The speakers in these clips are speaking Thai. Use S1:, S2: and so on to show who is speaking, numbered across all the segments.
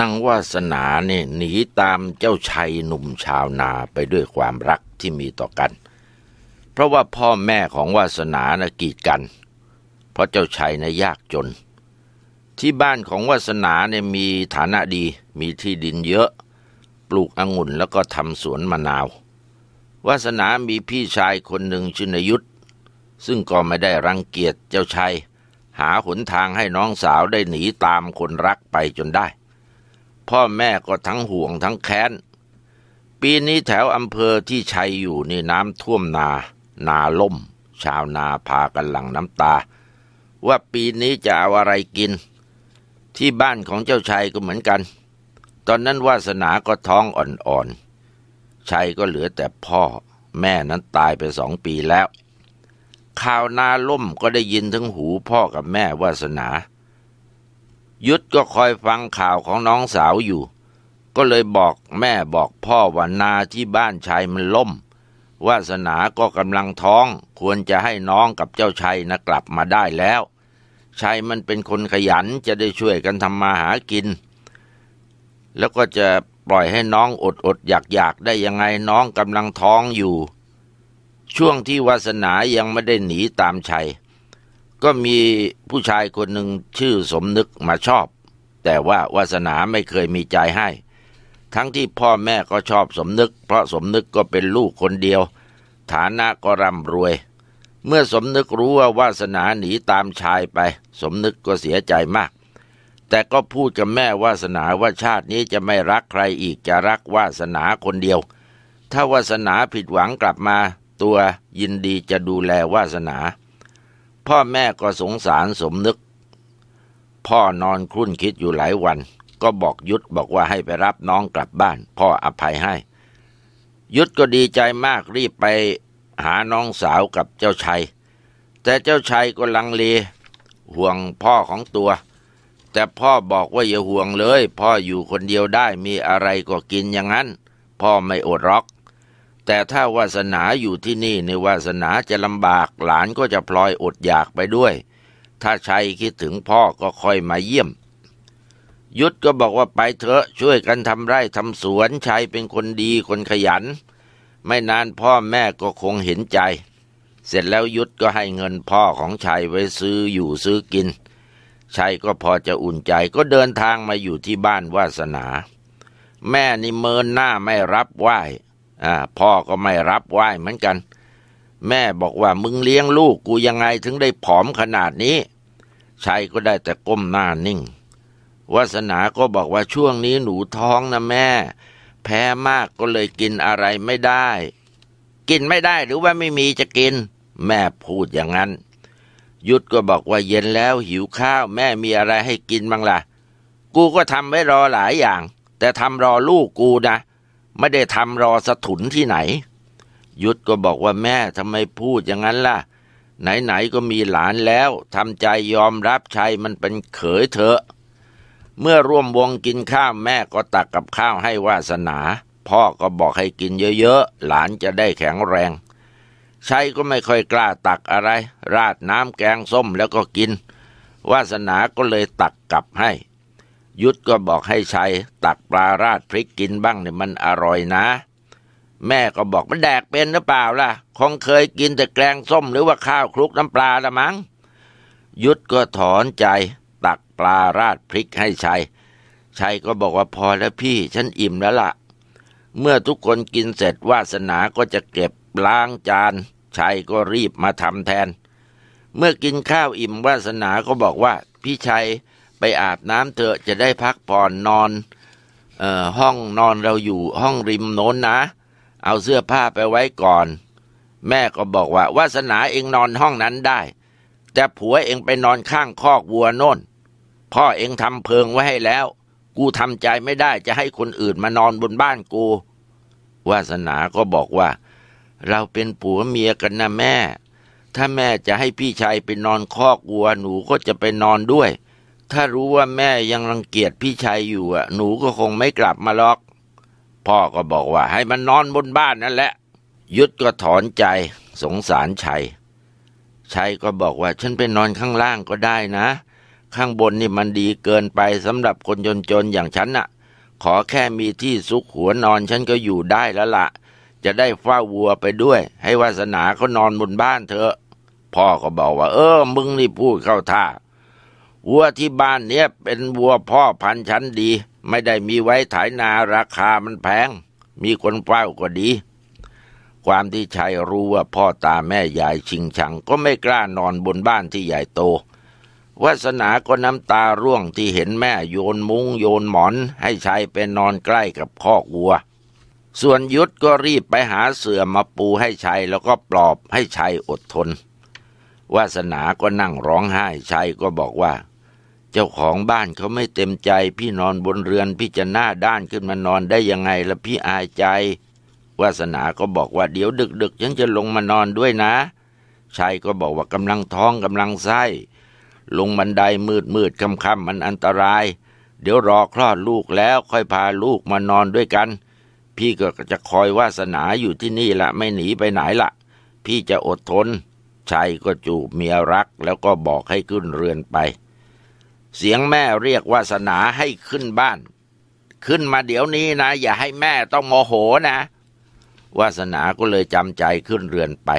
S1: นางวาสนาเนี่ยหนีตามเจ้าชายหนุ่มชาวนาไปด้วยความรักที่มีต่อกัน เพราะว่าพ่อแม่ของวาสนานะกีดกัน เพราะเจ้าชายนะยากจน ที่บ้านของวาสนาเนี่ยมีฐานะดี มีที่ดินเยอะ ปลูกองุ่นแล้วก็ทำสวนมะนาว วาสนา มีพี่ชายคนหนึ่งชื่อนยุทธซึ่งก็ไม่ได้รังเกียจเจ้าชายหาหนทางให้น้องสาวได้หนีตามคนรักไปจนได้พ่อแม่ก็ทั้งห่วงทั้งแค้น ปีนี้แถวอำเภอที่ชัยอยู่นี่น้ำท่วมนา นาล่มชาวนาพากันหลั่งน้ำตา ว่าปีนี้จะเอาอะไรกิน ที่บ้านของเจ้าชัยก็เหมือนกัน ตอนนั้นวาสนาก็ท้องอ่อนๆชัยก็เหลือแต่พ่อแม่นั้นตายไปสองปีแล้วข่าวนาล่มก็ได้ยินทั้งหูพ่อกับแม่วาสนายุทธก็คอยฟังข่าวของน้องสาวอยู่ ก็เลยบอกแม่บอกพ่อว่านาที่บ้านชายมันล่มวาสนาก็กำลังท้องควรจะให้น้องกับเจ้าชายนะกลับมาได้แล้วชายมันเป็นคนขยันจะได้ช่วยกันทำมาหากิน แล้วก็จะปล่อยให้น้องอดอดอยากอยากได้ยังไงน้องกำลังท้องอยู่ ช่วงที่วาสนายังไม่ได้หนีตามชัยก็มีผู้ชายคนหนึ่งชื่อสมนึกมาชอบ แต่ว่าวาสนาไม่เคยมีใจให้ทั้งที่พ่อแม่ก็ชอบสมนึกเพราะสมนึกก็เป็นลูกคนเดียว ฐานะก็ร่ำรวย เมื่อสมนึกรู้ว่าวาสนาหนีตามชายไป สมนึกก็เสียใจมาก แต่ก็พูดกับแม่วาสนาว่าชาตินี้จะไม่รักใครอีกจะรักวาสนาคนเดียว ถ้าวาสนาผิดหวังกลับมา ตัวยินดีจะดูแลวาสนาพ่อแม่ก็สงสารสมนึกพ่อนอนคุ้นคิดอยู่หลายวัน ก็บอกยุทธบอกว่าให้ไปรับน้องกลับบ้าน พ่ออภัยให้ ยุทธก็ดีใจมากรีบไปหาน้องสาวกับเจ้าชายแต่เจ้าชายก็ลังเล ห่วงพ่อของตัว แต่พ่อบอกว่าอย่าห่วงเลยพ่ออยู่คนเดียวได้มีอะไรก็กินอย่างนั้น พ่อไม่อดรอกแต่ถ้าวาสนาอยู่ที่นี่ในวาสนาจะลำบากหลานก็จะพลอยอดอยากไปด้วย ถ้าชัยคิดถึงพ่อก็ค่อยมาเยี่ยม ยุทธก็บอกว่าไปเถอะช่วยกันทำไร่ทำสวน ชัยเป็นคนดีคนขยัน ไม่นานพ่อแม่ก็คงเห็นใจ เสร็จแล้วยุทธก็ให้เงินพ่อของชัยไว้ซื้ออยู่ซื้อกินชัยก็พอจะอุ่นใจก็เดินทางมาอยู่ที่บ้านวาสนา แม่นิเมินหน้าไม่รับไหว้อ่าพ่อก็ไม่รับไหว้เหมือนกัน แม่บอกว่ามึงเลี้ยงลูกกูยังไงถึงได้ผอมขนาดนี้ชัยก็ได้แต่ก้มหน้านิ่งวาสนา ก็บอกว่าช่วงนี้หนูท้องนะแม่ แพ้มากก็เลยกินอะไรไม่ได้ กินไม่ได้หรือว่าไม่มีจะกิน แม่พูดอย่างนั้น ยุทธก็บอกว่าเย็นแล้วหิวข้าว แม่มีอะไรให้กินบ้างละ่ะ กูก็ทำไว้รอหลายอย่าง แต่ทำรอลูกกูนะไม่ได้ทำรอสถุนที่ไหน ยุทธก็บอกว่าแม่ทำไมพูดอย่างนั้นล่ะ ไหนๆก็มีหลานแล้วทำใจยอมรับชัยมันเป็นเขยเถอะเมื่อร่วมวงกินข้าว แม่ก็ตักกับข้าวให้วาสนา พ่อก็บอกให้กินเยอะๆ หลานจะได้แข็งแรง ชัยก็ไม่ค่อยกล้าตักอะไร ราดน้ำแกงส้มแล้วก็กิน วาสนาก็เลยตักกลับให้ยุทธก็บอกให้ชัยตักปลาราดพริกกินบ้างเนี่ยมันอร่อยนะ แม่ก็บอกมันแดกเป็นหรือเปล่าล่ะคงเคยกินแต่แกงส้มหรือว่าข้าวคลุกน้ำปลาละมั้งยุทธก็ถอนใจ ตักปลาราดพริกให้ชัยชัยก็บอกว่าพอแล้วพี่ฉันอิ่มแล้วละ่ะ เมื่อทุกคนกินเสร็จวาสนาก็จะเก็บล้างจานชัยก็รีบมาทำแทน เมื่อกินข้าวอิ่มวาสนาก็บอกว่าพี่ชัยไปอาบน้ำเถอะจะได้พักผ่อนนอน เอ่อห้องนอนเราอยู่ห้องริมโน้นนะ เอาเสื้อผ้าไปไว้ก่อน แม่ก็บอกว่าวาสนาเองนอนห้องนั้นได้ แต่ผัวเองไปนอนข้างคอกวัวโน่น พ่อเองทำเพิงไว้ให้แล้ว กูทำใจไม่ได้จะให้คนอื่นมานอนบนบ้านกู วาสนาก็บอกว่า เราเป็นผัวเมียกันนะแม่ ถ้าแม่จะให้พี่ชายไปนอนคอกวัวหนูก็จะไปนอนด้วยถ้ารู้ว่าแม่ยังรังเกียจพี่ชายอยู่อ่ะ หนูก็คงไม่กลับมาลรอก พ่อก็บอกว่าให้มันนอนบนบ้านนั่นแหละ ยุดก็ถอนใจ สงสารชัย ชัยก็บอกว่าฉันไปนอนข้างล่างก็ได้นะ ข้างบนนี่มันดีเกินไปสำหรับคนจนๆอย่างฉันน่ะ ขอแค่มีที่ซุกหัวนอนฉันก็อยู่ได้แล้วละ่ะจะได้เฝ้าวัวไปด้วย ให้วาสนาเขานอนบนบ้านเถอะ พ่อก็บอกว่า เออมึงนี่พูดเข้าท่าวัวที่บ้านเนี้ยเป็นวัวพ่อพันชั้นดี ไม่ได้มีไว้ไถนาราคามันแพง มีคนเฝ้าก็ดี ความที่ชายรู้ว่าพ่อตาแม่ยายชิงชังก็ไม่กล้านอนบนบ้านที่ใหญ่โตวาสนาก็น้ำตาร่วงที่เห็นแม่โยนมุ้งโยนหมอน ให้ชายไปนอนใกล้กับคอกวัว ส่วนยุทธก็รีบไปหาเสื่อมาปูให้ชายแล้วก็ปลอบให้ชายอดทนวาสนาก็นั่งร้องไห้ชายก็บอกว่าเจ้าของบ้านเขาไม่เต็มใจ พี่นอนบนเรือนพี่จะหน้าด้านขึ้นมานอนได้ยังไงละพี่อายใจวาสนาก็บอกว่าเดี๋ยวดึกๆฉันจะลงมานอนด้วยนะชายก็บอกว่ากำลังท้องกำลังไส้ลงบันไดมืดมืดค่ำค่ำมันอันตราย เดี๋ยวรอคลอดลูกแล้วค่อยพาลูกมานอนด้วยกัน พี่ก็จะคอยวาสนาอยู่ที่นี่ละไม่หนีไปไหนละพี่จะอดทนชายก็จูบเมียรัก แล้วก็บอกให้ขึ้นเรือนไปเสียงแม่เรียกวาสนาให้ขึ้นบ้าน ขึ้นมาเดี๋ยวนี้นะ อย่าให้แม่ต้องโมโหนะวาสนาก็เลยจำใจขึ้นเรือนไป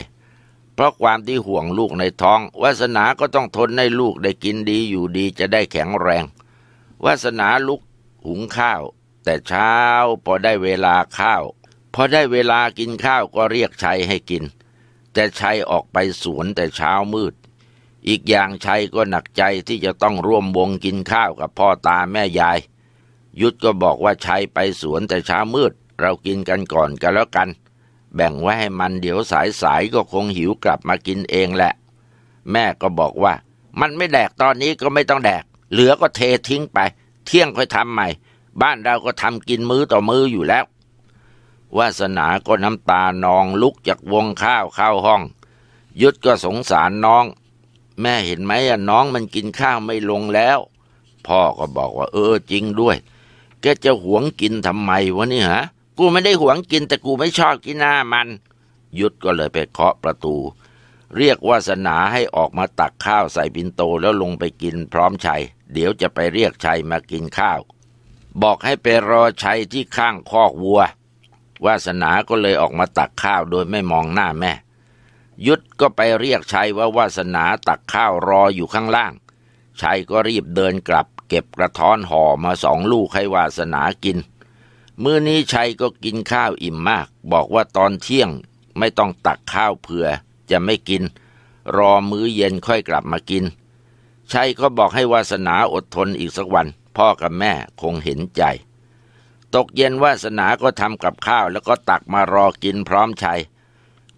S1: เพราะความที่ห่วงลูกในท้องวาสนาก็ต้องทนให้ลูกได้กินดีอยู่ดีจะได้แข็งแรงวาสนาลุกหุงข้าว แต่เช้าพอได้เวลาข้าวพอได้เวลากินข้าวก็เรียกชัยให้กิน แต่ชัยออกไปสวนแต่เช้ามืดอีกอย่างชัยก็หนักใจที่จะต้องร่วมวงกินข้าวกับพ่อตาแม่ยาย ยุทธก็บอกว่าชัยไปสวนแต่เช้ามืด เรากินกันก่อนกันแล้วกัน แบ่งไว้ให้มันเดี๋ยวสายสายก็คงหิวกลับมากินเองแหละ แม่ก็บอกว่ามันไม่แดกตอนนี้ก็ไม่ต้องแดก เหลือก็เททิ้งไปเที่ยงค่อยทำใหม่ บ้านเราก็ทำกินมื้อต่อมื้ออยู่แล้ว วาสนาก็น้ำตานองลุกจากวงข้าวเข้าห้อง ยุทธก็สงสารน้องแม่เห็นไหมอ่ะน้องมันกินข้าวไม่ลงแล้ว พ่อก็บอกว่า เออจริงด้วย แกจะหวงกินทำไมวะนี่ฮะกูไม่ได้หวงกินแต่กูไม่ชอบกินหน้ามัน ยุดก็เลยไปเคาะประตู เรียกวาสนาให้ออกมาตักข้าวใส่บินโตแล้วลงไปกินพร้อมชัยเดี๋ยวจะไปเรียกชัยมากินข้าว บอกให้ไปรอชัยที่ข้างคอกวัววาสนาก็เลยออกมาตักข้าวโดยไม่มองหน้าแม่ยุทธก็ไปเรียกชัยว่าวาสนาตักข้าวรออยู่ข้างล่างชัยก็รีบเดินกลับ เก็บกระท้อนห่อมาสองลูกให้วาสนากินมื้อนี้ชัยก็กินข้าวอิ่มมาก บอกว่าตอนเที่ยงไม่ต้องตักข้าวเผื่อจะไม่กิน รอมื้อเย็นค่อยกลับมากิน ชัยก็บอกให้วาสนาอดทนอีกสักวัน พ่อกับแม่คงเห็นใจ ตกเย็นวาสนาก็ทำกับข้าวแล้วก็ตักมารอกินพร้อมชัย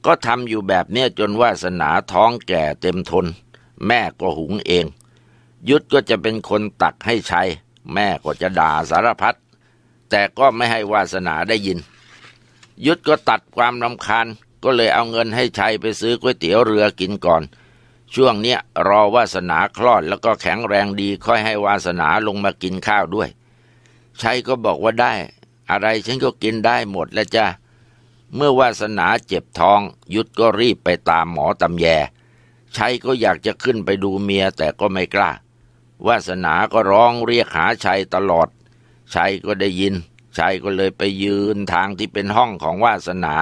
S1: ก็ทำอยู่แบบเนี้ยจนวาสนาท้องแก่เต็มทนแม่ก็หุงเอง ยุทธก็จะเป็นคนตักให้ใช้แม่ก็จะด่าสารพัดแต่ก็ไม่ให้วาสนาได้ยิน ยุทธก็ตัดความรำคาญ ก็เลยเอาเงินให้ชัยไปซื้อก๋วยเตี๋ยวเรือกินก่อน ช่วงเนี้ยรอวาสนาคลอดแล้วก็แข็งแรงดีค่อยให้วาสนาลงมากินข้าวด้วยชัยก็บอกว่าได้ อะไรฉันก็กินได้หมดแล้วจ้ะเมื่อวาสนาเจ็บท้อง ยุทธก็รีบไปตามหมอตำแยใช้ก็อยากจะขึ้นไปดูเมียแต่ก็ไม่กล้าวาสนาก็ร้องเรียกหาชัยตลอด ชัยก็ได้ยิน ชัยก็เลยไปยืนทางที่เป็นห้องของวาสนา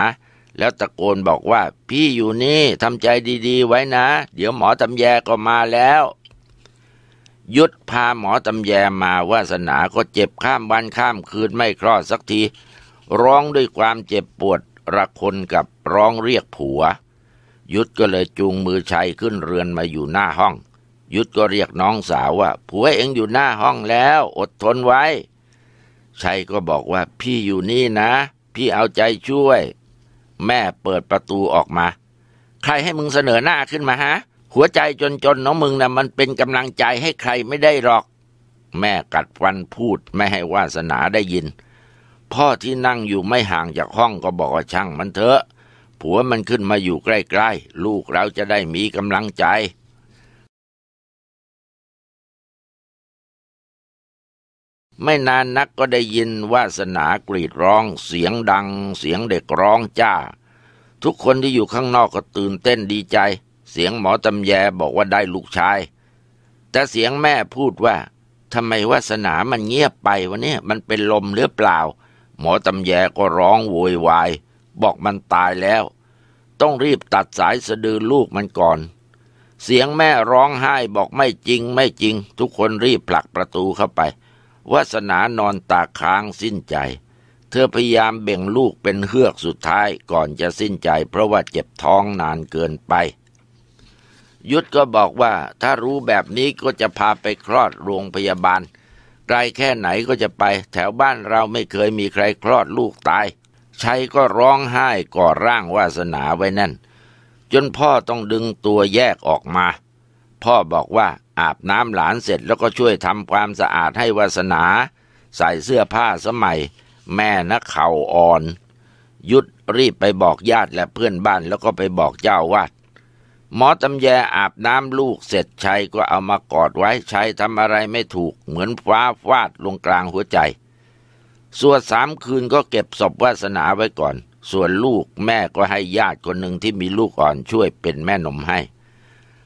S1: แล้วตะโกนบอกว่า พี่อยู่นี่ทำใจดีๆไว้นะ เดี๋ยวหมอตำแยก็มาแล้ว ยุทธพาหมอตำแยมาวาสนาก็เจ็บข้ามวันข้ามคืนไม่คลอดสักทีร้องด้วยความเจ็บปวดระคนกับร้องเรียกผัว ยุทธก็เลยจูงมือชัยขึ้นเรือนมาอยู่หน้าห้อง ยุทธก็เรียกน้องสาวว่า ผัวเองอยู่หน้าห้องแล้ว อดทนไว้ชัยก็บอกว่าพี่อยู่นี่นะ พี่เอาใจช่วย แม่เปิดประตูออกมา ใครให้มึงเสนอหน้าขึ้นมาฮะ หัวใจจนๆน้องมึงนะ่ะมันเป็นกำลังใจให้ใครไม่ได้หรอก แม่กัดฟันพูดไม่ให้วาสนาได้ยินพ่อที่นั่งอยู่ไม่ห่างจากห้องก็บอกว่าช่าง มันเถอะ ผัวมันขึ้นมาอยู่ใกล้ ๆ ลูกเราจะได้มีกำลังใจ ไม่นานนักก็ได้ยินวาสนากรีดร้อง เสียงดัง เสียงเด็กร้องจ้า ทุกคนที่อยู่ข้างนอกก็ตื่นเต้นดีใจ เสียงหมอตำแยบอกว่าได้ลูกชาย แต่เสียงแม่พูดว่าทำไมวาสนามันเงียบไปวะเนี่ยมันเป็นลมหรือเปล่าหมอตำแยก็ร้องโวยวายบอกมันตายแล้ว ต้องรีบตัดสายสะดือลูกมันก่อน เสียงแม่ร้องไห้บอกไม่จริงไม่จริงทุกคนรีบผลักประตูเข้าไปวาสนานอนตาค้างสิ้นใจ เธอพยายามเบ่งลูกเป็นเฮือกสุดท้ายก่อนจะสิ้นใจเพราะว่าเจ็บท้องนานเกินไป ยุทธก็บอกว่าถ้ารู้แบบนี้ก็จะพาไปคลอดโรงพยาบาลไกลแค่ไหนก็จะไป แถวบ้านเราไม่เคยมีใครคลอดลูกตายชัยก็ร้องไห้ก่อร่างวาสนาไว้นั่น จนพ่อต้องดึงตัวแยกออกมา พ่อบอกว่าอาบน้ำหลานเสร็จแล้วก็ช่วยทำความสะอาดให้วาสนา ใส่เสื้อผ้าสมัย แม่นักเข่าอ่อน ยุดรีบไปบอกญาติและเพื่อนบ้านแล้วก็ไปบอกเจ้าวาดหมอตำแยอาบน้ำลูกเสร็จชัย ก็เอามากอดไว้ชัยทำอะไรไม่ถูกเหมือนฟ้าฟาดลงกลางหัวใจส่วนสามคืนก็เก็บศพวาสนาไว้ก่อน ส่วนลูกแม่ก็ให้ญาติคนหนึ่งที่มีลูกอ่อนช่วยเป็นแม่นมให้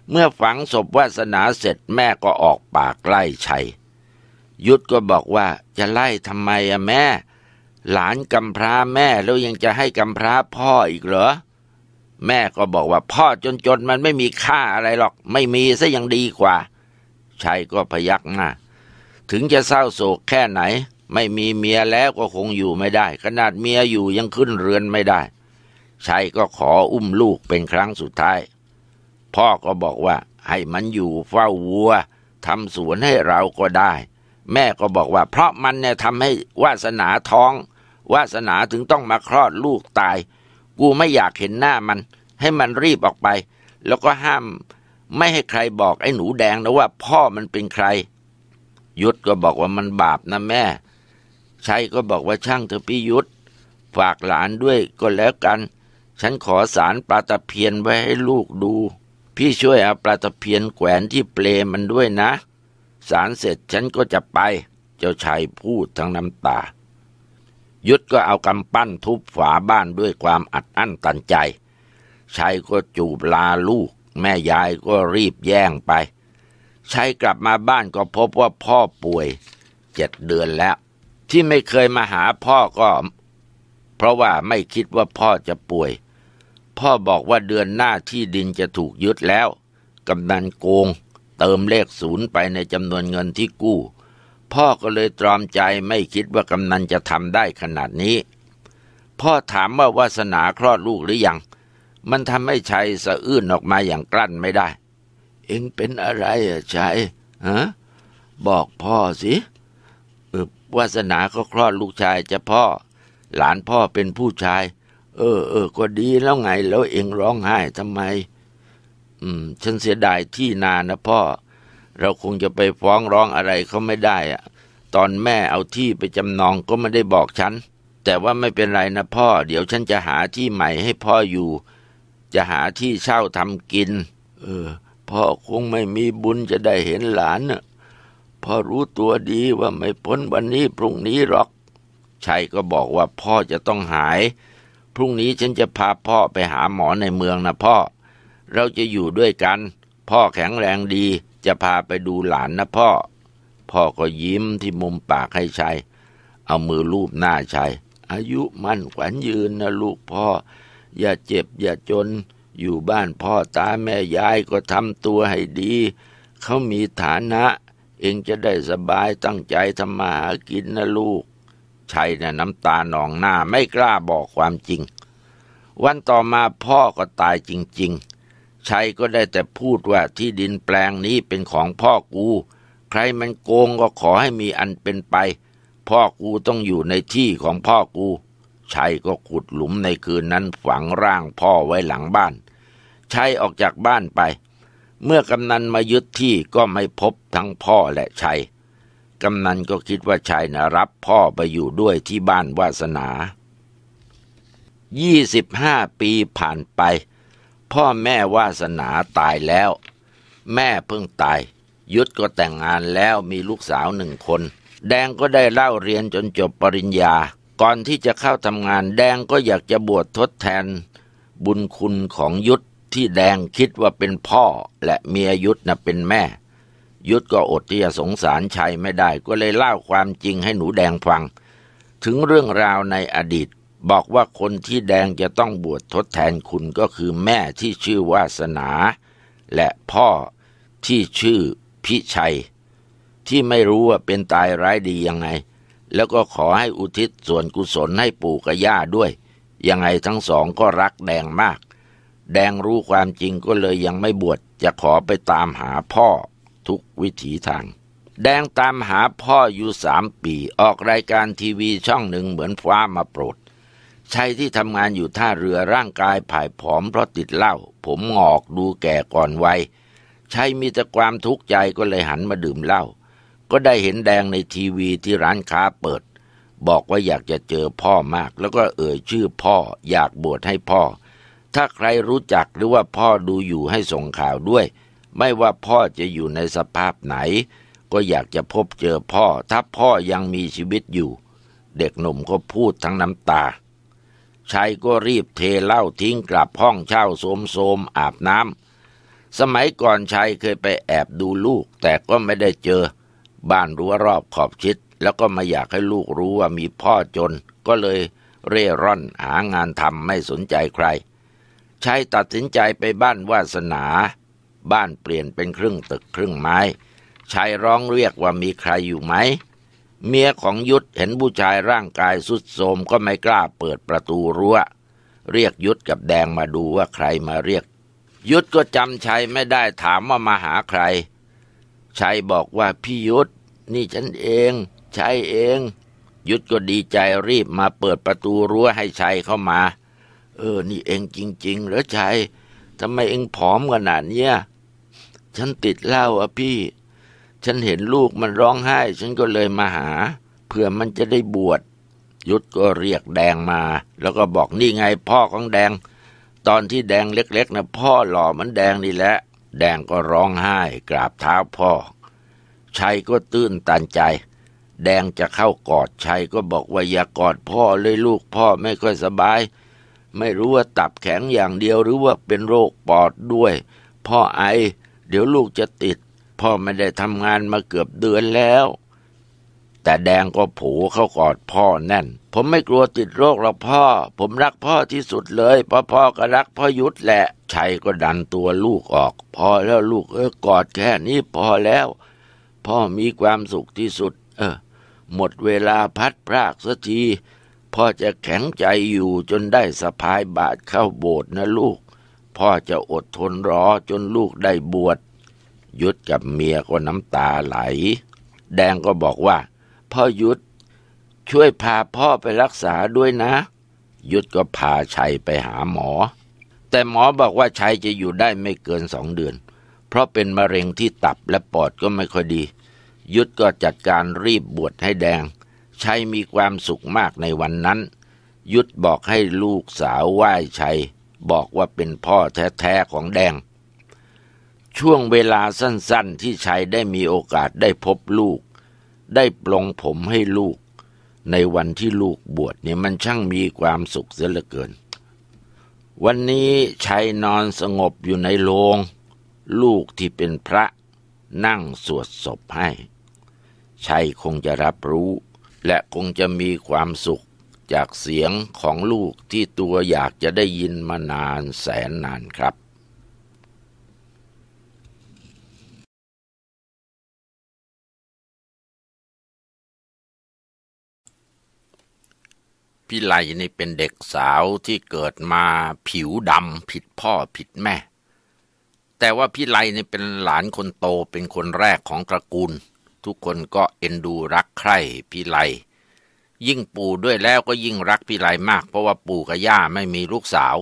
S1: เมื่อฝังศพวาสนาเสร็จแม่ก็ออกปากไล่ชัยยุทธก็บอกว่าจะไล่ทำไมอะแม่ หลานกำพร้าแม่แล้วยังจะให้กำพร้าพ่ออีกเหรอแม่ก็บอกว่าพ่อจนๆมันไม่มีค่าอะไรหรอก ไม่มีซะยังดีกว่าชายก็พยักหน้าถึงจะเศร้าโศกแค่ไหน ไม่มีเมียแล้วก็คงอยู่ไม่ได้ ขนาดเมียอยู่ยังขึ้นเรือนไม่ได้ชายก็ขออุ้มลูกเป็นครั้งสุดท้าย พ่อก็บอกว่า ให้มันอยู่เฝ้าวัว ทำสวนให้เราก็ได้ แม่ก็บอกว่าเพราะมันเนี่ยทำให้วาสนาท้อง วาสนาถึงต้องมาคลอดลูกตายกูไม่อยากเห็นหน้ามันให้มันรีบออกไป แล้วก็ห้ามไม่ให้ใครบอกไอ้หนูแดงนะว่าพ่อมันเป็นใคร ยุทธก็บอกว่ามันบาปนะแม่ชัยก็บอกว่าช่างเถอะพี่ยุทธฝากหลานด้วยก็แล้วกัน ฉันขอสารปลาตะเพียนไว้ให้ลูกดู พี่ช่วยเอาปลาตะเพียนแขวนที่เปลมันด้วยนะ สารเสร็จฉันก็จะไปเจ้าชายพูดทั้งน้ำตายุดก็เอากำปั้นทุบฝาบ้านด้วยความอัดอั้นตันใจชัยก็จูบลาลูก แม่ยายก็รีบแย่งไป ชัยกลับมาบ้านก็พบว่าพ่อป่วยเจ็ดเดือนแล้ว ที่ไม่เคยมาหาพ่อก็ เพราะว่าไม่คิดว่าพ่อจะป่วย พ่อบอกว่าเดือนหน้าที่ดินจะถูกยึดแล้วกำนันโกงเติมเลขศูนย์ไปในจำนวนเงินที่กู้พ่อก็เลยตรอมใจไม่คิดว่ากำนันจะทำได้ขนาดนี้ พ่อถามว่าวาสนาคลอดลูกหรือยัง มันทำให้ชัยสะอื้นออกมาอย่างกลั้นไม่ได้ เองเป็นอะไรอะชัยฮะ บอกพ่อสิวาสนาก็คลอดลูกชายจะพ่อหลานพ่อเป็นผู้ชาย เออเออ ก็ดีแล้วไง แล้วเองร้องไห้ทำไม อืม ฉันเสียดายที่นานะพ่อเราคงจะไปฟ้องร้องอะไรเขาไม่ได้อะตอนแม่เอาที่ไปจำนองก็ไม่ได้บอกฉัน แต่ว่าไม่เป็นไรนะพ่อ เดี๋ยวฉันจะหาที่ใหม่ให้พ่ออยู่ จะหาที่เช่าทำกิน เออ พ่อคงไม่มีบุญจะได้เห็นหลานน่ะพ่อรู้ตัวดีว่าไม่พ้นวันนี้พรุ่งนี้หรอกชัยก็บอกว่าพ่อจะต้องหาย พรุ่งนี้ฉันจะพาพ่อไปหาหมอในเมืองนะพ่อ เราจะอยู่ด้วยกัน พ่อแข็งแรงดีจะพาไปดูหลานนะพ่อ พ่อก็ยิ้มที่มุมปากให้ชัยเอามือลูบหน้าชัย อายุมั่นขวัญยืนนะลูกพ่อ อย่าเจ็บอย่าจน อยู่บ้านพ่อตาแม่ยายก็ทำตัวให้ดี เขามีฐานะ เองจะได้สบายตั้งใจทำมาหากินนะลูก ชัยนะ่ะน้ำตาหนองหน้าไม่กล้าบอกความจริง วันต่อมาพ่อก็ตายจริงๆชัยก็ได้แต่พูดว่าที่ดินแปลงนี้เป็นของพ่อกู ใครมันโกงก็ขอให้มีอันเป็นไป พ่อกูต้องอยู่ในที่ของพ่อกู ชัยก็ขุดหลุมในคืนนั้นฝังร่างพ่อไว้หลังบ้านชัยออกจากบ้านไป เมื่อกำนันมายึดที่ก็ไม่พบทั้งพ่อและชัยกำนันก็คิดว่าชัยนะรับพ่อไปอยู่ด้วยที่บ้านวาสนา25ปีผ่านไปพ่อแม่วาสนาตายแล้ว แม่เพิ่งตาย ยุทธก็แต่งงานแล้วมีลูกสาวหนึ่งคน แดงก็ได้เล่าเรียนจนจบปริญญา ก่อนที่จะเข้าทำงานแดงก็อยากจะบวชทดแทนบุญคุณของยุทธที่แดงคิดว่าเป็นพ่อและเมียยุทธนะ่ะเป็นแม่ ยุทธก็อดที่จะสงสารชัยไม่ได้ก็เลยเล่าความจริงให้หนูแดงฟัง ถึงเรื่องราวในอดีตบอกว่าคนที่แดงจะต้องบวชทดแทนคุณก็คือแม่ที่ชื่อวาสนา และพ่อที่ชื่อพิชัย ที่ไม่รู้ว่าเป็นตายร้ายดียังไง แล้วก็ขอให้อุทิศส่วนกุศลให้ปู่กับย่าด้วย ยังไงทั้งสองก็รักแดงมาก แดงรู้ความจริงก็เลยยังไม่บวชจะขอไปตามหาพ่อทุกวิถีทาง แดงตามหาพ่ออยู่สามปี ออกรายการทีวีช่องหนึ่งเหมือนฟ้ามาโปรดชัยที่ทำงานอยู่ท่าเรือร่างกายผ่ายผอมเพราะติดเหล้าผมหงอกดูแก่ก่อนวัยชัยมีแต่ความทุกข์ใจก็เลยหันมาดื่มเหล้าก็ได้เห็นแดงในทีวีที่ร้านค้าเปิด บอกว่าอยากจะเจอพ่อมากแล้วก็เอ่ยชื่อพ่ออยากบวชให้พ่อ ถ้าใครรู้จักหรือว่าพ่อดูอยู่ให้ส่งข่าวด้วย ไม่ว่าพ่อจะอยู่ในสภาพไหน ก็อยากจะพบเจอพ่อ ถ้าพ่อยังมีชีวิตอยู่ เด็กหนุ่มก็พูดทั้งน้ำตาชัยก็รีบเทเหล้าทิ้งกลับห้องเช่าโสมโสมอาบน้ำสมัยก่อนชัยเคยไปแอบดูลูก แต่ก็ไม่ได้เจอ บ้านรั้วรอบขอบชิด แล้วก็ไม่อยากให้ลูกรู้ว่ามีพ่อจน ก็เลยเร่ร่อนหางานทำไม่สนใจใครชัยตัดสินใจไปบ้านวาสนา บ้านเปลี่ยนเป็นครึ่งตึกครึ่งไม้ชัยร้องเรียกว่ามีใครอยู่ไหมเมียของยุทธเห็นผู้ชายร่างกายสุดโทมก็ไม่กล้าเปิดประตูรั้วเรียกยุทธกับแดงมาดูว่าใครมาเรียก ยุทธก็จำชัยไม่ได้ถามว่ามาหาใครชัยบอกว่าพี่ยุทธ นี่ฉันเองชัยเอง ยุทธก็ดีใจรีบมาเปิดประตูรั้วให้ชัยเข้ามาเออนี่เองจริงๆหรอชัยทำไมเองผอมขนาดเนี้ยฉันติดเหล้าอะพี่ฉันเห็นลูกมันร้องไห้ฉันก็เลยมาหา เพื่อมันจะได้บวชยุทธก็เรียกแดงมา แล้วก็บอกนี่ไงพ่อของแดง ตอนที่แดงเล็กๆนะพ่อหล่อมันแดงนี่แหละแดงก็ร้องไห้ กราบเท้าพ่อชัยก็ตื้นตันใจ แดงจะเข้ากอดชัยก็บอกว่าอย่ากอดพ่อเลยลูกพ่อไม่ค่อยสบาย ไม่รู้ว่าตับแข็งอย่างเดียวหรือว่าเป็นโรคปอดด้วย พ่อไอ เดี๋ยวลูกจะติดพ่อไม่ได้ทำงานมาเกือบเดือนแล้ว แต่แดงก็ผูเข้ากอดพ่อแน่น ผมไม่กลัวติดโรคหรอกพ่อผมรักพ่อที่สุดเลยพ่อพ่อก็รักพ่อยุทธแหละชัยก็ดันตัวลูกออกพอแล้วลูกเออกอดแค่นี้พอแล้ว พ่อมีความสุขที่สุด เออ หมดเวลาพัดพรากสักที พ่อจะแข็งใจอยู่จนได้สะพายบาทเข้าโบสถ์นะลูก พ่อจะอดทนรอจนลูกได้บวชยุทธกับเมียก็น้ำตาไหล แดงก็บอกว่า พ่อยุทธช่วยพาพ่อไปรักษาด้วยนะ ยุทธก็พาชัยไปหาหมอ แต่หมอบอกว่าชัยจะอยู่ได้ไม่เกินสองเดือน เพราะเป็นมะเร็งที่ตับและปอดก็ไม่ค่อยดี ยุทธก็จัดการรีบบวชให้แดง ชัยมีความสุขมากในวันนั้น ยุทธบอกให้ลูกสาวไหว้ชัย บอกว่าเป็นพ่อแท้ๆของแดงช่วงเวลาสั้นๆที่ชายได้มีโอกาสได้พบลูก ได้ปลงผมให้ลูก ในวันที่ลูกบวชเนี่ยมันช่างมีความสุขเสียเหลือเกิน วันนี้ชายนอนสงบอยู่ในโรงลูกที่เป็นพระนั่งสวดศพให้ ชัย คงจะรับรู้ และคงจะมีความสุขจากเสียงของลูกที่ตัวอยากจะได้ยินมานานแสนนานครับพี่ไลนี่เป็นเด็กสาวที่เกิดมาผิวดำผิดพ่อผิดแม่ แต่ว่าพี่ไลนี่เป็นหลานคนโตเป็นคนแรกของตระกูล ทุกคนก็เอ็นดูรักใคร่พี่ไลยิ่งปู่ด้วยแล้วก็ยิ่งรักพี่ไลมากเพราะว่าปู่กับย่าไม่มีลูกสาว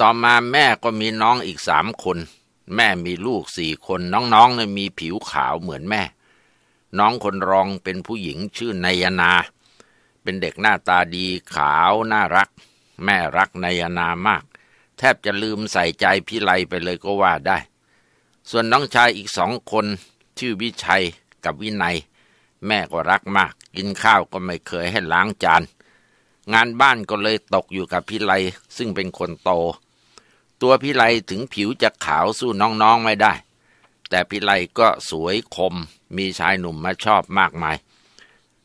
S1: ต่อมาแม่ก็มีน้องอีกสามคน แม่มีลูกสี่คนน้องๆเนี่ยมีผิวขาวเหมือนแม่ น้องคนรองเป็นผู้หญิงชื่อนายนาเป็นเด็กหน้าตาดีขาวน่ารัก แม่รักนายนามาก แทบจะลืมใส่ใจพี่ไลไปเลยก็ว่าได้ ส่วนน้องชายอีกสองคนชื่อวิชัยกับวินัย แม่ก็รักมากกินข้าวก็ไม่เคยให้ล้างจาน งานบ้านก็เลยตกอยู่กับพี่ไลซึ่งเป็นคนโต ตัวพี่ไลถึงผิวจะขาวสู้น้องๆไม่ได้ แต่พี่ไลก็สวยคมมีชายหนุ่มมาชอบมากมาย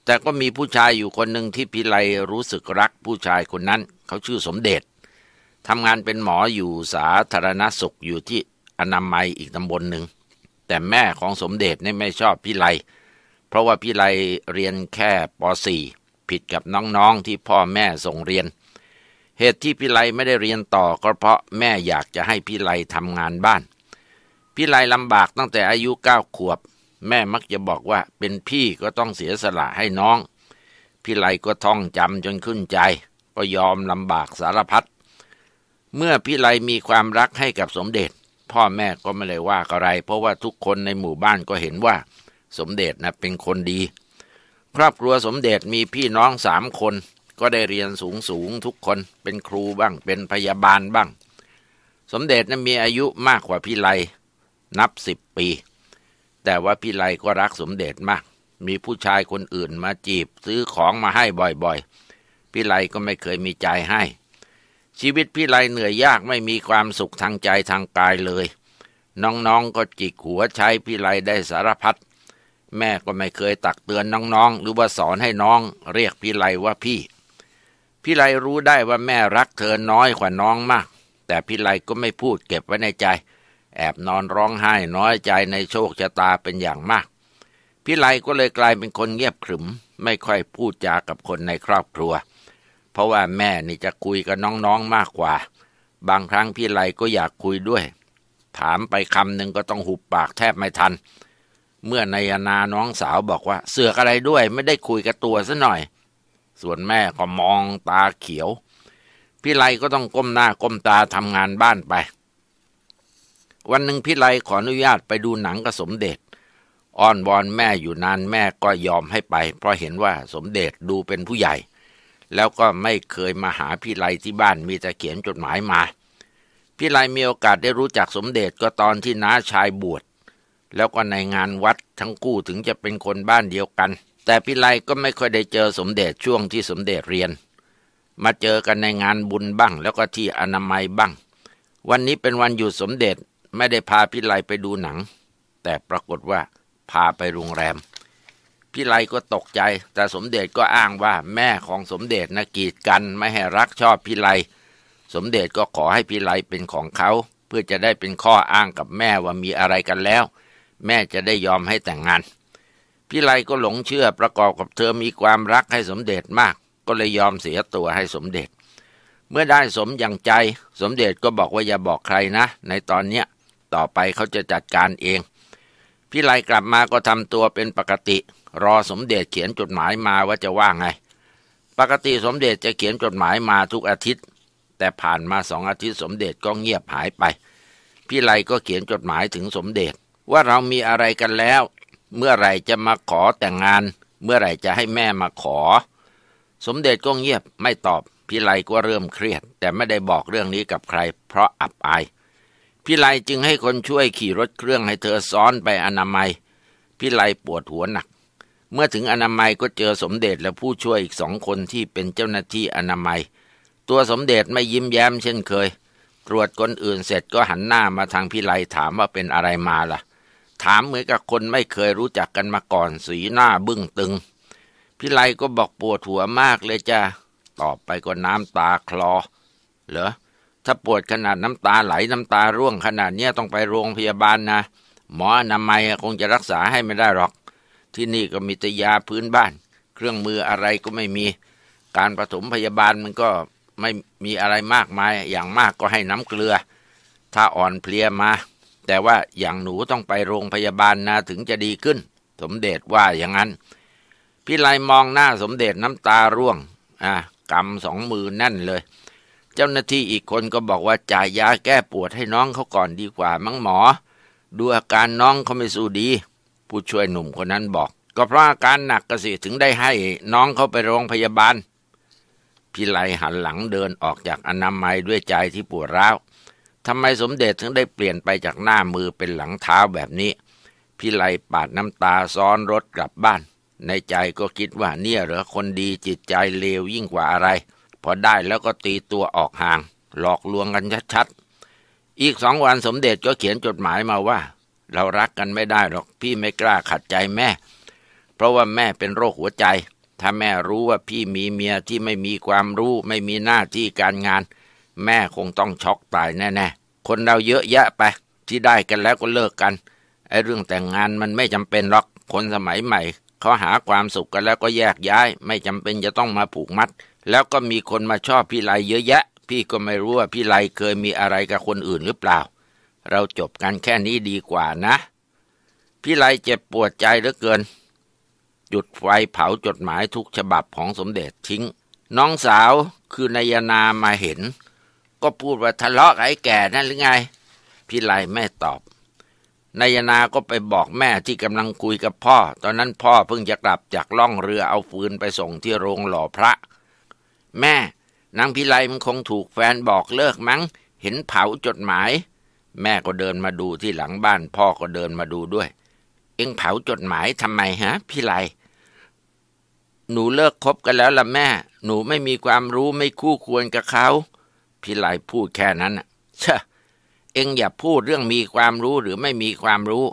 S1: แต่ก็มีผู้ชายอยู่คนหนึ่งที่พิไลรู้สึกรักผู้ชายคนนั้นเขาชื่อสมเด็จทำงานเป็นหมออยู่สาธารณสุขอยู่ที่อนามัยอีกตำบลหนึ่งแต่แม่ของสมเด็จนี่ไม่ชอบพิไลเพราะว่าพิไลเรียนแค่ป .4 ผิดกับน้องๆที่พ่อแม่ส่งเรียน เหตุที่พิไลไม่ได้เรียนต่อก็เพราะแม่อยากจะให้พิไลทำงานบ้าน พิไลลำบากตั้งแต่อายุเก้าขวบแม่มักจะบอกว่าเป็นพี่ก็ต้องเสียสละให้น้อง พี่ไหลก็ท่องจำจนขึ้นใจ ก็ยอมลำบากสารพัดเมื่อพี่ไหลมีความรักให้กับสมเด็จ พ่อแม่ก็ไม่เลยว่าอะไร เพราะว่าทุกคนในหมู่บ้านก็เห็นว่า สมเด็จนะเป็นคนดีครอบครัวสมเด็จมีพี่น้องสามคน ก็ได้เรียนสูงสูงทุกคนเป็นครูบ้างเป็นพยาบาลบ้าง สมเด็จนะมีอายุมากกว่าพี่ไลนับสิบปีแต่ว่าพี่ไลก็รักสมเด็จมาก มีผู้ชายคนอื่นมาจีบซื้อของมาให้บ่อยๆ พี่ไลก็ไม่เคยมีใจให้ ชีวิตพี่ไลเหนื่อยยากไม่มีความสุขทางใจทางกายเลย น้องๆก็จิกหัวใช้พี่ไลได้สารพัดแม่ก็ไม่เคยตัก เตือนน้องๆ หรือว่าสอนให้น้อง เรียกพี่ไลว่าพี่ พี่ไลรู้ได้ว่าแม่รักเธอน้อยกว่าน้องมาก แต่พี่ไลก็ไม่พูดเก็บไว้ในใจเแอบนอนร้องไห้น้อยใจในโชคชะตาเป็นอย่างมาก พี่ไลก็เลยกลายเป็นคนเงียบขรึมไม่ค่อยพูดจากับคนในครอบครัว เพราะว่าแม่นี่จะคุยกับน้องๆมากกว่า บางครั้งพี่ไลก็อยากคุยด้วย ถามไปคำหนึ่งก็ต้องหุบปากแทบไม่ทัน เมื่อนายนาน้องสาวบอกว่าเสือกอะไรด้วยไม่ได้คุยกับตัวซะหน่อย ส่วนแม่ก็มองตาเขียวพี่ไลก็ต้องก้มหน้าก้มตาทำงานบ้านไปวันหนึ่งพิไลขออนุญาตไปดูหนังกับสมเด็จอ้อนวอนแม่อยู่นานแม่ก็ยอมให้ไป เพราะเห็นว่าสมเด็จดูเป็นผู้ใหญ่ แล้วก็ไม่เคยมาหาพิไลที่บ้านมีแต่เขียนจดหมายมา พิไลมีโอกาสได้รู้จักสมเด็จก็ตอนที่น้าชายบวชแล้วก็ในงานวัดทั้งคู่ถึงจะเป็นคนบ้านเดียวกัน แต่พิไลก็ไม่ค่อยได้เจอสมเด็จช่วงที่สมเด็จเรียน มาเจอกันในงานบุญบ้าง แล้วก็ที่อนามัยบ้าง วันนี้เป็นวันหยุดสมเด็จไม่ได้พาพี่ไลไปดูหนัง แต่ปรากฏว่า พาไปโรงแรมพี่ไลก็ตกใจ แต่สมเด็จก็อ้างว่าแม่ของสมเด็จนะกีดกันไม่ให้รักชอบพี่ไลสมเด็จก็ขอให้พี่ไลเป็นของเขา เพื่อจะได้เป็นข้ออ้างกับแม่ว่ามีอะไรกันแล้ว แม่จะได้ยอมให้แต่งงานพี่ไลก็หลงเชื่อประกอบกับเธอมีความรักให้สมเด็จมาก ก็เลยยอมเสียตัวให้สมเด็จ เมื่อได้สมอย่างใจ สมเด็จก็บอกว่าอย่าบอกใครนะ ในตอนเนี้ยต่อไปเขาจะจัดการเอง พี่ไลกลับมาก็ทำตัวเป็นปกติ รอสมเด็จเขียนจดหมายมาว่าจะว่าไง ปกติสมเด็จจะเขียนจดหมายมาทุกอาทิตย์ แต่ผ่านมาสองอาทิตย์สมเด็จก็เงียบหายไปพี่ไลก็เขียนจดหมายถึงสมเด็จ ว่าเรามีอะไรกันแล้วเมื่อไหร่จะมาขอแต่งงาน เมื่อไหร่จะให้แม่มาขอ สมเด็จก็เงียบไม่ตอบพี่ไลก็เริ่มเครียดแต่ไม่ได้บอกเรื่องนี้กับใคร เพราะอับอายพี่ไลจึงให้คนช่วยขี่รถเครื่องให้เธอซ้อนไปอนามัยพี่ไลปวดหัวหนัก เมื่อถึงอนามัยก็เจอสมเด็จและผู้ช่วยอีกสองคนที่เป็นเจ้าหน้าที่อนามัย ตัวสมเด็จไม่ยิ้มแย้มเช่นเคย ตรวจคนอื่นเสร็จก็หันหน้ามาทางพี่ไลถามว่าเป็นอะไรมาล่ะ ถามเหมือนกับคนไม่เคยรู้จักกันมาก่อนสีหน้าบึ้งตึงพี่ไลก็บอกปวดหัวมากเลยจ้าตอบไปก็น้ำตาคลอ เหรอถ้าปวดขนาดน้ำตาไหลน้ำตาร่วงขนาดนี้ต้องไปโรงพยาบาลนะ หมออนามัยคงจะรักษาให้ไม่ได้หรอก ที่นี่ก็มีแต่ยาพื้นบ้าน เครื่องมืออะไรก็ไม่มี การปฐมพยาบาลมันก็ไม่มีอะไรมากมายอย่างมากก็ให้น้ำเกลือ ถ้าอ่อนเพลียมา แต่ว่าอย่างหนูต้องไปโรงพยาบาลนะถึงจะดีขึ้น สมเด็จว่าอย่างนั้นพี่ไลมองหน้าสมเด็จน้ำตาร่วง อ่ะกำสองมือแน่นเลยเจ้าหน้าที่อีกคนก็บอกว่าจ่ายยาแก้ปวดให้น้องเขาก่อนดีกว่ามั้งหมอดูอาการน้องเขาไม่สู้ดี ผู้ช่วยหนุ่มคนนั้นบอก ก็เพราะอาการหนักกระสีถึงได้ให้น้องเขาไปโรงพยาบาลพี่ไหลหันหลังเดินออกจากอนามัยด้วยใจที่ปวดร้าวทำไมสมเด็จถึงได้เปลี่ยนไปจากหน้ามือเป็นหลังเท้าแบบนี้พี่ไหลปาดน้ำตาซ้อนรถกลับบ้าน ในใจก็คิดว่าเนี่ยเหรอคนดีจิตใจเลวยิ่งกว่าอะไรพอได้แล้วก็ตีตัวออกห่าง หลอกลวงกันชัดๆอีกสองวันสมเด็จก็เขียนจดหมายมาว่า เรารักกันไม่ได้หรอกพี่ไม่กล้าขัดใจแม่ เพราะว่าแม่เป็นโรคหัวใจ ถ้าแม่รู้ว่าพี่มีเมียที่ไม่มีความรู้ไม่มีหน้าที่การงาน แม่คงต้องช็อกตายแน่ๆคนเราเยอะแยะไป ที่ได้กันแล้วก็เลิกกันไอ้เรื่องแต่งงานมันไม่จำเป็นหรอกคนสมัยใหม่เขาหาความสุขกันแล้วก็แยกย้าย ไม่จำเป็นจะต้องมาผูกมัดแล้วก็มีคนมาชอบพี่ไลเยอะแยะ พี่ก็ไม่รู้ว่าพี่ไลเคยมีอะไรกับคนอื่นหรือเปล่า เราจบกันแค่นี้ดีกว่านะ พี่ไลเจ็บปวดใจเหลือเกิน หยุดไฟเผาจดหมายทุกฉบับของสมเด็จทิ้ง น้องสาวคือนายนามาเห็น ก็พูดว่าทะเลาะไอ้แก่นั่นหรือไง พี่ไลไม่ตอบนายนา ก็ไปบอกแม่ที่กำลังคุยกับพ่อ ตอนนั้นพ่อเพิ่งจะกลับจากล่องเรือเอาฟืนไปส่งที่โรงหล่อพระแม่ นางพิไลมันคงถูกแฟนบอกเลิกมั้ง เห็นเผาจดหมาย แม่ก็เดินมาดูที่หลังบ้าน พ่อก็เดินมาดูด้วย เอ็งเผาจดหมายทำไมฮะ พิไล หนูเลิกคบกันแล้วล่ะแม่ หนูไม่มีความรู้ไม่คู่ควรกับเขา พิไลพูดแค่นั้นเชะเอ็งอย่าพูดเรื่องมีความรู้หรือไม่มีความรู้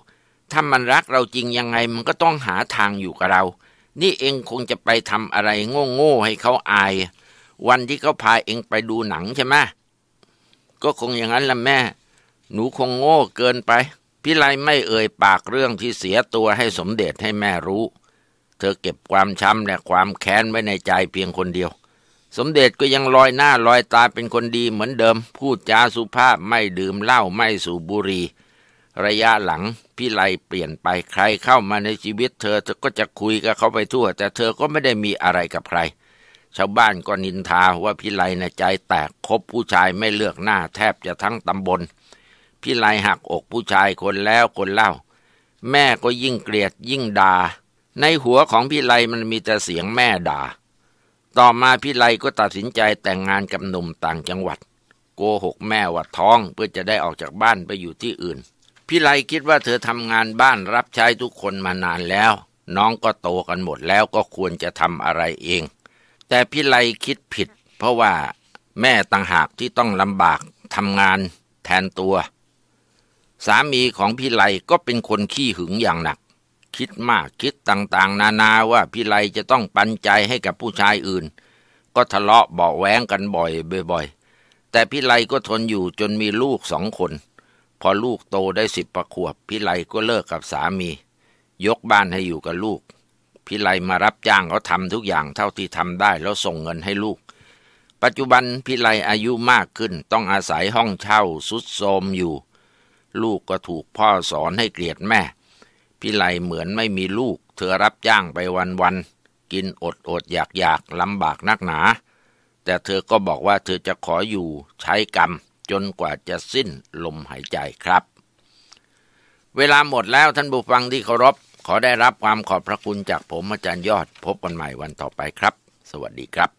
S1: ถ้ามันรักเราจริงยังไงมันก็ต้องหาทางอยู่กับเรา นี่เอ็งคงจะไปทำอะไรโง่ๆให้เขาอายวันที่เขาพาเองไปดูหนังใช่ไหมก็คงอย่างนั้นละแม่ หนูคงโง่เกินไป พี่ไลไม่เอ่ยปากเรื่องที่เสียตัวให้สมเด็จให้แม่รู้ เธอเก็บความช้ำและความแค้นไว้ในใจเพียงคนเดียว สมเด็จก็ยังลอยหน้าลอยตาเป็นคนดีเหมือนเดิม พูดจาสุภาพไม่ดื่มเหล้าไม่สูบบุหรี่ระยะหลังพี่ไลเปลี่ยนไปใครเข้ามาในชีวิต เธอเธอก็จะคุยกับเขาไปทั่ว แต่เธอก็ไม่ได้มีอะไรกับใครชาวบ้านก็นินทาว่าพี่ไลในใจแตกคบผู้ชายไม่เลือกหน้าแทบจะทั้งตำบลพี่ไลหักอกผู้ชายคนแล้วคนเล่า แม่ก็ยิ่งเกลียดยิ่งดา่าในหัวของพี่ไลมันมีแต่เสียงแม่ด่า ต่อมาพี่ไลก็ตัดสินใจแต่งงานกับหนุ่มต่างจังหวัด โกหกแม่ว่าท้องเพื่อจะได้ออกจากบ้านไปอยู่ที่อื่นพี่ไลคิดว่าเธอทำงานบ้านรับใช้ทุกคนมานานแล้ว น้องก็โตกันหมดแล้วก็ควรจะทำอะไรเองแต่พี่ไลคิดผิด เพราะว่าแม่ต่างหากที่ต้องลำบากทำงาน แทนตัว สามีของพี่ไลก็เป็นคนขี้หึงอย่างหนัก คิดมากคิดต่างๆ นานาว่าพี่ไลจะต้องปันใจให้กับผู้ชายอื่น ก็ทะเลาะเบาแหวงกันบ่อยบ่อยแต่พี่ไลก็ทนอยู่จนมีลูกสองคน พอลูกโตได้สิบประขวบพี่ไลก็เลิกกับสามี ยกบ้านให้อยู่กับลูกพิไลมารับจ้างเขาทำทุกอย่างเท่าที่ทำได้แล้วส่งเงินให้ลูก ปัจจุบันพิไลอายุมากขึ้นต้องอาศัยห้องเช่าสุดโทมอยู่ ลูกก็ถูกพ่อสอนให้เกลียดแม่ พิไลเหมือนไม่มีลูก เธอรับจ้างไปวันๆ กินอดอดอยากอยากลำบากนักหนา แต่เธอก็บอกว่าเธอจะขออยู่ใช้กรรม จนกว่าจะสิ้นลมหายใจครับ เวลาหมดแล้วท่านบุฟังที่เคารพขอได้รับความขอบพระคุณจากผมอาจารย์ยอด พบกันใหม่วันต่อไปครับ สวัสดีครับ